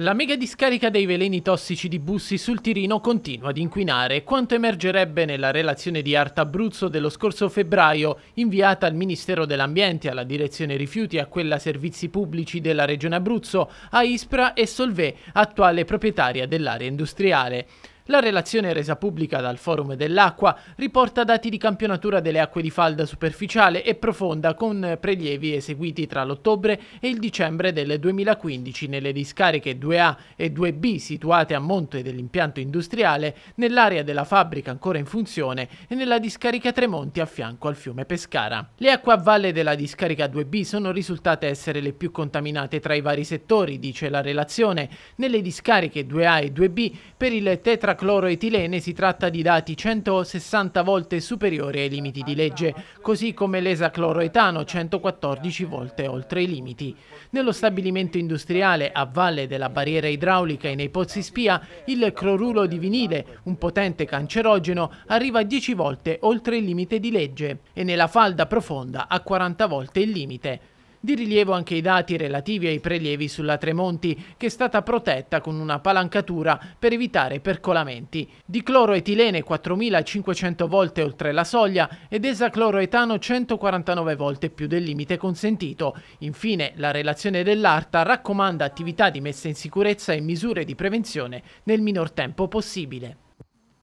La mega discarica dei veleni tossici di Bussi sul Tirino continua ad inquinare, quanto emergerebbe nella relazione di Art Abruzzo dello scorso febbraio, inviata al Ministero dell'Ambiente, alla Direzione Rifiuti, a quella Servizi Pubblici della Regione Abruzzo, a Ispra e Solvè, attuale proprietaria dell'area industriale. La relazione resa pubblica dal Forum dell'Acqua riporta dati di campionatura delle acque di falda superficiale e profonda con prelievi eseguiti tra l'ottobre e il dicembre del 2015 nelle discariche 2A e 2B situate a monte dell'impianto industriale, nell'area della fabbrica ancora in funzione e nella discarica Tremonti a fianco al fiume Pescara. Le acque a valle della discarica 2B sono risultate essere le più contaminate tra i vari settori, dice la relazione, nelle discariche 2A e 2B per il tetra cloroetilene si tratta di dati 160 volte superiori ai limiti di legge, così come l'esacloroetano 114 volte oltre i limiti. Nello stabilimento industriale a valle della barriera idraulica e nei pozzi spia, il cloruro di vinile, un potente cancerogeno, arriva 10 volte oltre il limite di legge e nella falda profonda a 40 volte il limite. Di rilievo anche i dati relativi ai prelievi sulla Tremonti, che è stata protetta con una palancatura per evitare percolamenti. Di cloroetilene 4.500 volte oltre la soglia ed esacloroetano 149 volte più del limite consentito. Infine, la relazione dell'ARTA raccomanda attività di messa in sicurezza e misure di prevenzione nel minor tempo possibile.